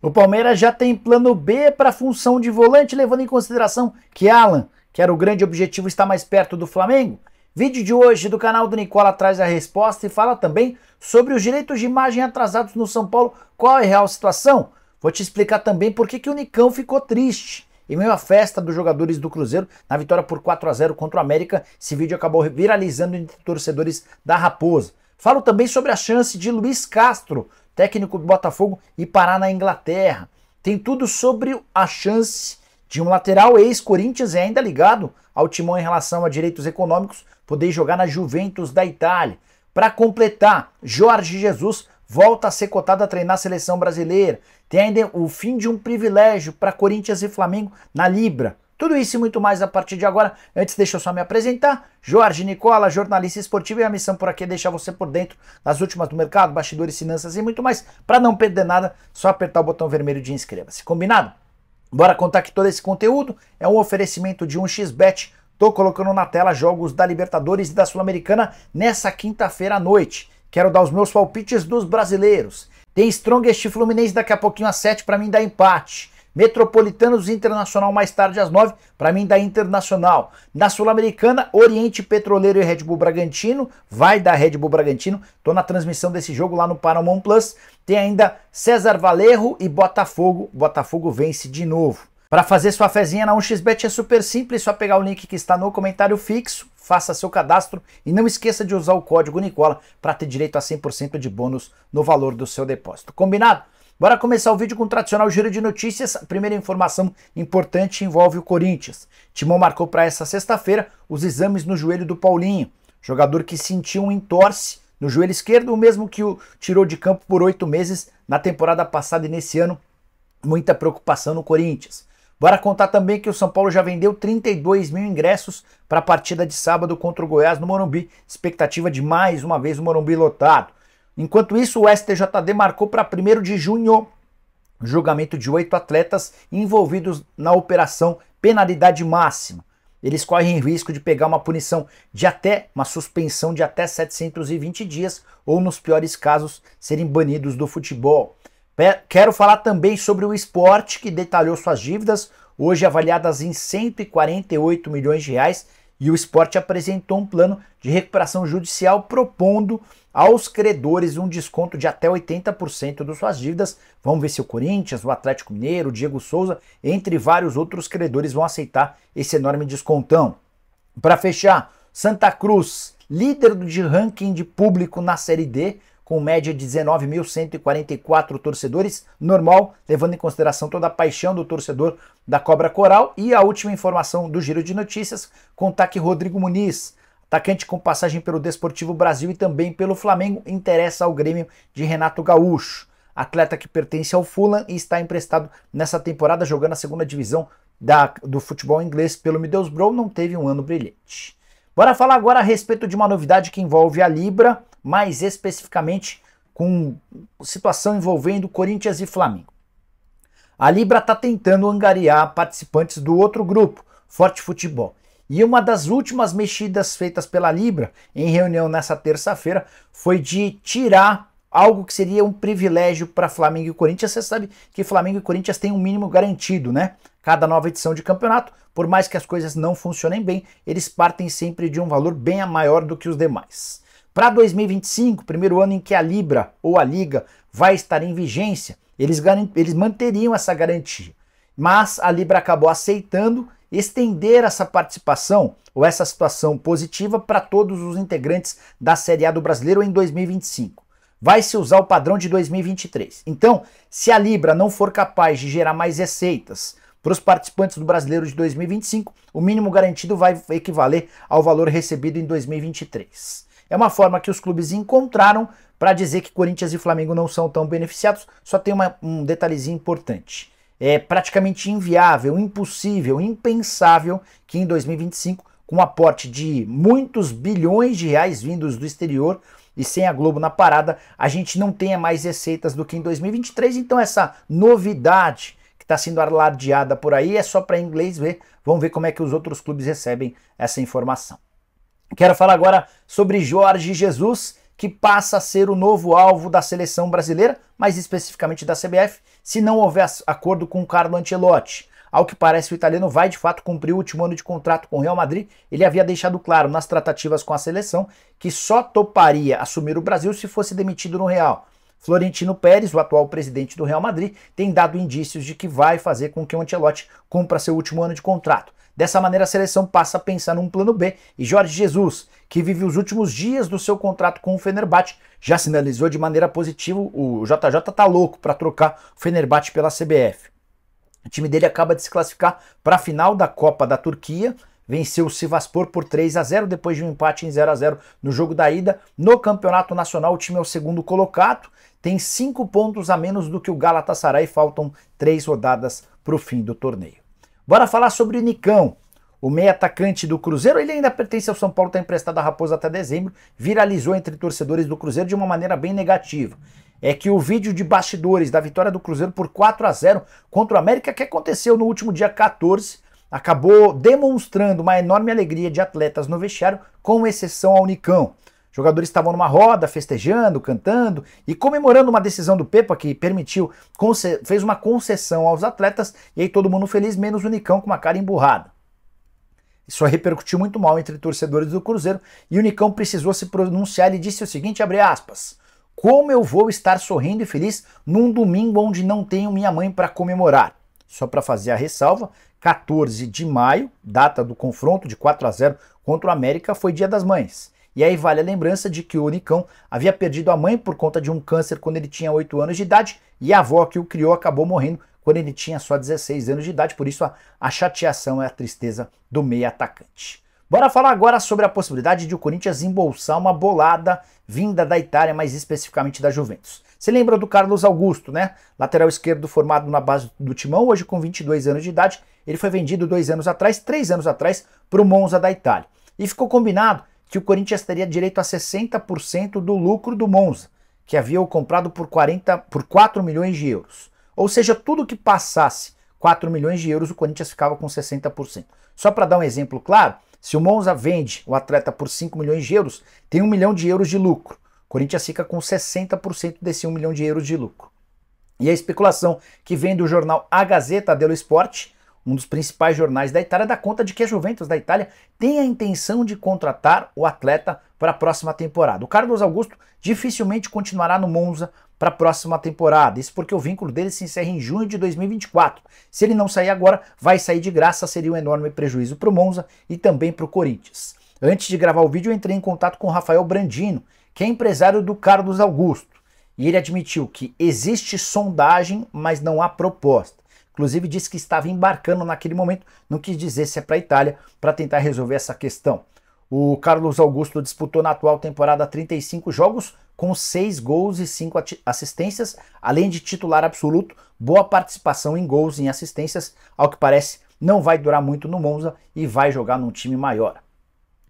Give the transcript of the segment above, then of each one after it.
O Palmeiras já tem plano B para a função de volante, levando em consideração que Alan, que era o grande objetivo, está mais perto do Flamengo. Vídeo de hoje do canal do Nicola traz a resposta e fala também sobre os direitos de imagem atrasados no São Paulo, qual é a real situação. Vou te explicar também por que, que o Nicão ficou triste. Em meio à festa dos jogadores do Cruzeiro, na vitória por 4 a 0 contra o América, esse vídeo acabou viralizando entre torcedores da Raposa. Falo também sobre a chance de Luiz Castro técnico do Botafogo, e parar na Inglaterra. Tem tudo sobre a chance de um lateral ex-Corinthians e ainda ligado ao timão em relação a direitos econômicos poder jogar na Juventus da Itália. Para completar, Jorge Jesus volta a ser cotado a treinar a seleção brasileira. Tem ainda o fim de um privilégio para Corinthians e Flamengo na Libra. Tudo isso e muito mais a partir de agora. Antes, deixa eu só me apresentar. Jorge Nicola, jornalista esportivo, e a missão por aqui é deixar você por dentro das últimas do mercado, bastidores, finanças e muito mais. Para não perder nada, só apertar o botão vermelho de inscreva-se. Combinado? Bora contar que todo esse conteúdo é um oferecimento de X xbet Tô colocando na tela jogos da Libertadores e da Sul-Americana nessa quinta-feira à noite. Quero dar os meus palpites dos brasileiros. Tem Strongest Fluminense daqui a pouquinho às 7 para mim dar empate. Metropolitanos Internacional mais tarde às 9, para mim da Internacional. Na Sul-Americana, Oriente Petroleiro e Red Bull Bragantino, vai da Red Bull Bragantino. Tô na transmissão desse jogo lá no Paramount Plus. Tem ainda César Valerro e Botafogo. Botafogo vence de novo. Para fazer sua fezinha na 1xBet é super simples, só pegar o link que está no comentário fixo, faça seu cadastro e não esqueça de usar o código Nicola para ter direito a 100% de bônus no valor do seu depósito. Combinado? Bora começar o vídeo com o tradicional giro de notícias. A primeira informação importante envolve o Corinthians. Timão marcou para essa sexta-feira os exames no joelho do Paulinho, jogador que sentiu um entorse no joelho esquerdo, o mesmo que o tirou de campo por oito meses na temporada passada e nesse ano. Muita preocupação no Corinthians. Bora contar também que o São Paulo já vendeu 32 mil ingressos para a partida de sábado contra o Goiás no Morumbi. Expectativa de mais uma vez o Morumbi lotado. Enquanto isso, o STJD marcou para 1 de junho o julgamento de oito atletas envolvidos na operação penalidade máxima. Eles correm risco de pegar uma punição de até uma suspensão de até 720 dias ou, nos piores casos, serem banidos do futebol. Quero falar também sobre o esporte que detalhou suas dívidas, hoje avaliadas em 148 milhões de reais, e o esporte apresentou um plano de recuperação judicial propondo aos credores um desconto de até 80% das suas dívidas. Vamos ver se o Corinthians, o Atlético Mineiro, o Diego Souza, entre vários outros credores, vão aceitar esse enorme descontão. Para fechar, Santa Cruz, líder de ranking de público na Série D, com média de 19.144 torcedores, normal, levando em consideração toda a paixão do torcedor da Cobra Coral. E a última informação do Giro de Notícias, contaque Rodrigo Muniz, atacante com passagem pelo Desportivo Brasil e também pelo Flamengo, interessa ao Grêmio de Renato Gaúcho. Atleta que pertence ao Fulham e está emprestado nessa temporada jogando a segunda divisão da, do futebol inglês pelo Middlesbrough, não teve um ano brilhante. Bora falar agora a respeito de uma novidade que envolve a Libra, mais especificamente com situação envolvendo Corinthians e Flamengo. A Libra está tentando angariar participantes do outro grupo, Forte Futebol. E uma das últimas mexidas feitas pela Libra em reunião nessa terça-feira foi de tirar algo que seria um privilégio para Flamengo e Corinthians. Você sabe que Flamengo e Corinthians têm um mínimo garantido, né? Cada nova edição de campeonato, por mais que as coisas não funcionem bem, eles partem sempre de um valor bem maior do que os demais. Para 2025, primeiro ano em que a Libra ou a Liga vai estar em vigência, eles, eles manteriam essa garantia. Mas a Libra acabou aceitando estender essa participação ou essa situação positiva para todos os integrantes da Série A do Brasileiro em 2025. Vai se usar o padrão de 2023. Então, se a Libra não for capaz de gerar mais receitas para os participantes do Brasileiro de 2025, o mínimo garantido vai equivaler ao valor recebido em 2023. É uma forma que os clubes encontraram para dizer que Corinthians e Flamengo não são tão beneficiados, só tem uma, um detalhezinho importante. É praticamente inviável, impossível, impensável que em 2025, com um aporte de muitos bilhões de reais vindos do exterior, e sem a Globo na parada, a gente não tenha mais receitas do que em 2023. Então, essa novidade está sendo alardeada por aí, é só para inglês ver. Vamos ver como é que os outros clubes recebem essa informação. Quero falar agora sobre Jorge Jesus, que passa a ser o novo alvo da seleção brasileira, mais especificamente da CBF, se não houver acordo com o Carlo Ancelotti. Ao que parece, o italiano vai de fato cumprir o último ano de contrato com o Real Madrid. Ele havia deixado claro nas tratativas com a seleção que só toparia assumir o Brasil se fosse demitido no Real. Florentino Pérez, o atual presidente do Real Madrid, tem dado indícios de que vai fazer com que o Ancelotti cumpra seu último ano de contrato. Dessa maneira, a seleção passa a pensar num plano B e Jorge Jesus, que vive os últimos dias do seu contrato com o Fenerbahçe, já sinalizou de maneira positiva. O JJ tá louco para trocar o Fenerbahçe pela CBF. O time dele acaba de se classificar para a final da Copa da Turquia venceu o Sivaspor por 3 a 0 depois de um empate em 0 a 0 no jogo da ida. No Campeonato Nacional, o time é o segundo colocado, tem 5 pontos a menos do que o Galatasaray, faltam 3 rodadas para o fim do torneio. Bora falar sobre o Nicão. O meia atacante do Cruzeiro, ele ainda pertence ao São Paulo, está emprestado a Raposa até dezembro, viralizou entre torcedores do Cruzeiro de uma maneira bem negativa é que o vídeo de bastidores da vitória do Cruzeiro por 4 a 0 contra o América, que aconteceu no último dia 14, acabou demonstrando uma enorme alegria de atletas no vestiário, com exceção ao Nicão. Jogadores estavam numa roda, festejando, cantando e comemorando uma decisão do Pepa que permitiu, fez uma concessão aos atletas e aí todo mundo feliz, menos o Nicão com uma cara emburrada. Isso repercutiu muito mal entre torcedores do Cruzeiro e o Nicão precisou se pronunciar e disse o seguinte, abre aspas, como eu vou estar sorrindo e feliz num domingo onde não tenho minha mãe para comemorar? Só para fazer a ressalva, 14 de maio, data do confronto de 4 a 0 contra o América, foi Dia das Mães. E aí vale a lembrança de que o Nicão havia perdido a mãe por conta de um câncer quando ele tinha 8 anos de idade e a avó que o criou acabou morrendo quando ele tinha só 16 anos de idade, por isso a, a chateação é a tristeza do meio atacante. Bora falar agora sobre a possibilidade de o Corinthians embolsar uma bolada vinda da Itália, mais especificamente da Juventus. Você lembra do Carlos Augusto, né? Lateral esquerdo formado na base do Timão, hoje com 22 anos de idade. Ele foi vendido dois anos atrás, três anos atrás, para o Monza da Itália. E ficou combinado que o Corinthians teria direito a 60% do lucro do Monza, que havia o comprado por, 40, por 4 milhões de euros. Ou seja, tudo que passasse 4 milhões de euros, o Corinthians ficava com 60%. Só para dar um exemplo claro, se o Monza vende o atleta por 5 milhões de euros, tem 1 milhão de euros de lucro. O Corinthians fica com 60% desse 1 milhão de euros de lucro. E a especulação que vem do jornal A Gazeta dello Sport um dos principais jornais da Itália, dá conta de que a Juventus da Itália tem a intenção de contratar o atleta para a próxima temporada. O Carlos Augusto dificilmente continuará no Monza para a próxima temporada. Isso porque o vínculo dele se encerra em junho de 2024. Se ele não sair agora, vai sair de graça, seria um enorme prejuízo para o Monza e também para o Corinthians. Antes de gravar o vídeo, eu entrei em contato com o Rafael Brandino, que é empresário do Carlos Augusto, e ele admitiu que existe sondagem, mas não há proposta. Inclusive disse que estava embarcando naquele momento, não quis dizer se é para a Itália, para tentar resolver essa questão. O Carlos Augusto disputou na atual temporada 35 jogos, com 6 gols e 5 assistências, além de titular absoluto, boa participação em gols e em assistências, ao que parece não vai durar muito no Monza e vai jogar num time maior.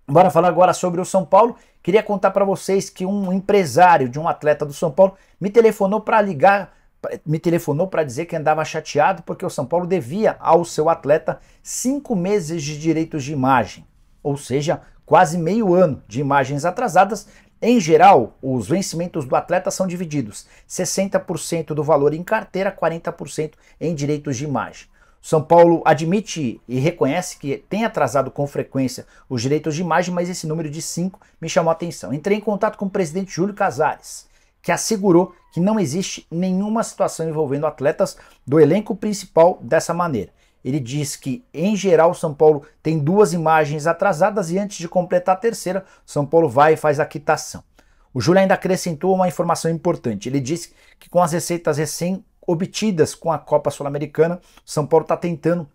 Bora falar agora sobre o São Paulo. Queria contar para vocês que um empresário de um atleta do São Paulo me telefonou para ligar me telefonou para dizer que andava chateado porque o São Paulo devia ao seu atleta cinco meses de direitos de imagem, ou seja, quase meio ano de imagens atrasadas. Em geral, os vencimentos do atleta são divididos: 60% do valor em carteira, 40% em direitos de imagem. São Paulo admite e reconhece que tem atrasado com frequência os direitos de imagem, mas esse número de 5 me chamou a atenção. Entrei em contato com o presidente Júlio Casares que assegurou que não existe nenhuma situação envolvendo atletas do elenco principal dessa maneira. Ele diz que, em geral, São Paulo tem duas imagens atrasadas e antes de completar a terceira, São Paulo vai e faz a quitação. O Júlio ainda acrescentou uma informação importante. Ele disse que com as receitas recém obtidas com a Copa Sul-Americana, São Paulo está tentando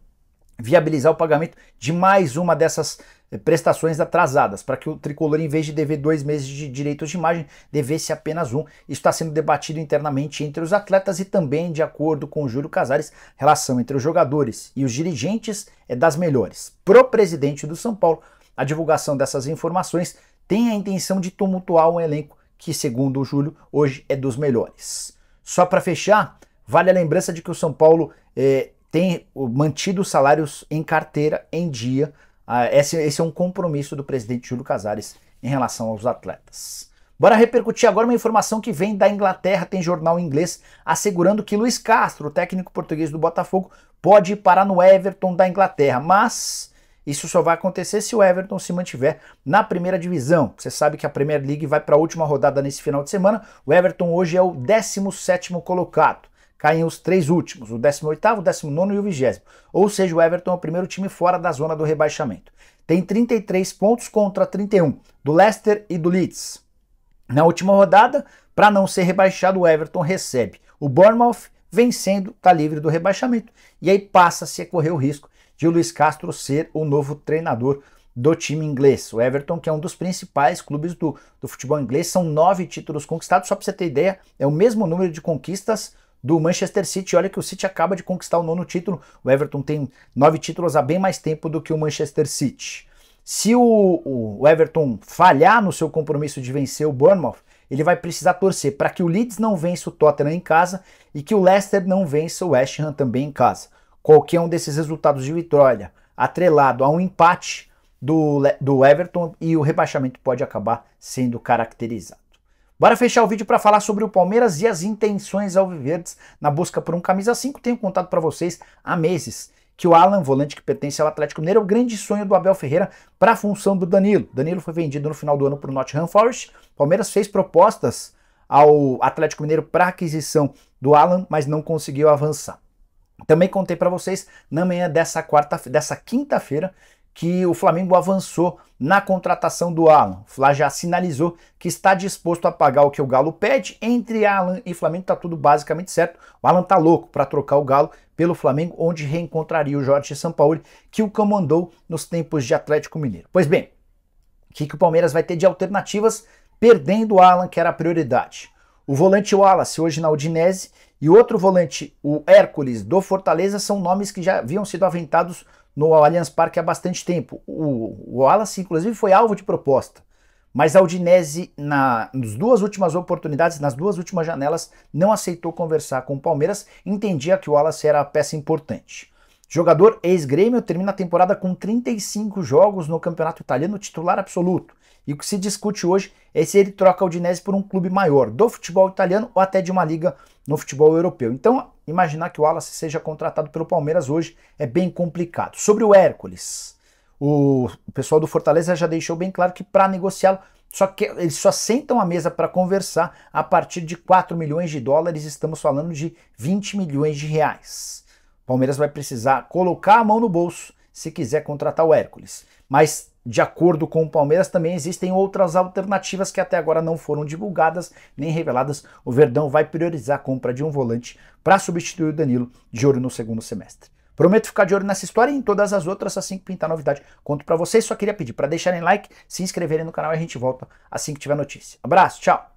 viabilizar o pagamento de mais uma dessas eh, prestações atrasadas, para que o tricolor, em vez de dever dois meses de direitos de imagem, devesse apenas um. Isso está sendo debatido internamente entre os atletas e também, de acordo com o Júlio Casares, relação entre os jogadores e os dirigentes é das melhores. Pro presidente do São Paulo, a divulgação dessas informações tem a intenção de tumultuar um elenco que, segundo o Júlio, hoje é dos melhores. Só para fechar, vale a lembrança de que o São Paulo eh, tem mantido os salários em carteira em dia. Ah, esse, esse é um compromisso do presidente Júlio Casares em relação aos atletas. Bora repercutir agora uma informação que vem da Inglaterra, tem jornal inglês assegurando que Luiz Castro, técnico português do Botafogo, pode parar no Everton da Inglaterra, mas isso só vai acontecer se o Everton se mantiver na primeira divisão. Você sabe que a Premier League vai para a última rodada nesse final de semana. O Everton hoje é o 17º colocado caem os três últimos, o 18 oitavo, o 19 e o 20 ou seja, o Everton é o primeiro time fora da zona do rebaixamento. Tem 33 pontos contra 31 do Leicester e do Leeds. Na última rodada, para não ser rebaixado, o Everton recebe o Bournemouth, vencendo, está livre do rebaixamento, e aí passa-se a correr o risco de o Luiz Castro ser o novo treinador do time inglês. O Everton, que é um dos principais clubes do, do futebol inglês, são nove títulos conquistados. Só para você ter ideia, é o mesmo número de conquistas do Manchester City. Olha que o City acaba de conquistar o nono título. O Everton tem nove títulos há bem mais tempo do que o Manchester City. Se o, o Everton falhar no seu compromisso de vencer o Bournemouth, ele vai precisar torcer para que o Leeds não vença o Tottenham em casa e que o Leicester não vença o West Ham também em casa. Qualquer um desses resultados de vitória atrelado a um empate do, do Everton e o rebaixamento pode acabar sendo caracterizado. Bora fechar o vídeo para falar sobre o Palmeiras e as intenções alviverdes na busca por um camisa 5. Tenho contado para vocês há meses que o Alan, volante que pertence ao Atlético Mineiro, é o grande sonho do Abel Ferreira para a função do Danilo. Danilo foi vendido no final do ano para o Nottingham Forest. Palmeiras fez propostas ao Atlético Mineiro para aquisição do Alan, mas não conseguiu avançar. Também contei para vocês na manhã dessa quarta, dessa quinta-feira que o Flamengo avançou na contratação do Alan. O Fla já sinalizou que está disposto a pagar o que o Galo pede. Entre Alan e Flamengo está tudo basicamente certo. O Alan está louco para trocar o Galo pelo Flamengo, onde reencontraria o Jorge Sampaoli, que o comandou nos tempos de Atlético Mineiro. Pois bem, o que, que o Palmeiras vai ter de alternativas perdendo o Alan, que era a prioridade? O volante Wallace, hoje na Udinese, e outro volante, o Hércules, do Fortaleza, são nomes que já haviam sido aventados no Allianz Parque há bastante tempo. O, o Wallace, inclusive, foi alvo de proposta. Mas a Udinese, na, nas duas últimas oportunidades, nas duas últimas janelas, não aceitou conversar com o Palmeiras, entendia que o Wallace era a peça importante. Jogador ex-grêmio termina a temporada com 35 jogos no campeonato italiano, titular absoluto. E o que se discute hoje é se ele troca o Dinese por um clube maior, do futebol italiano ou até de uma liga no futebol europeu. Então, imaginar que o Wallace seja contratado pelo Palmeiras hoje é bem complicado. Sobre o Hércules, o pessoal do Fortaleza já deixou bem claro que para negociá-lo, só que eles só sentam à mesa para conversar a partir de 4 milhões de dólares, estamos falando de 20 milhões de reais. Palmeiras vai precisar colocar a mão no bolso se quiser contratar o Hércules. Mas, de acordo com o Palmeiras, também existem outras alternativas que até agora não foram divulgadas nem reveladas. O Verdão vai priorizar a compra de um volante para substituir o Danilo de ouro no segundo semestre. Prometo ficar de olho nessa história e em todas as outras assim que pintar novidade. Conto para vocês, só queria pedir para deixarem like, se inscreverem no canal e a gente volta assim que tiver notícia. Abraço, tchau!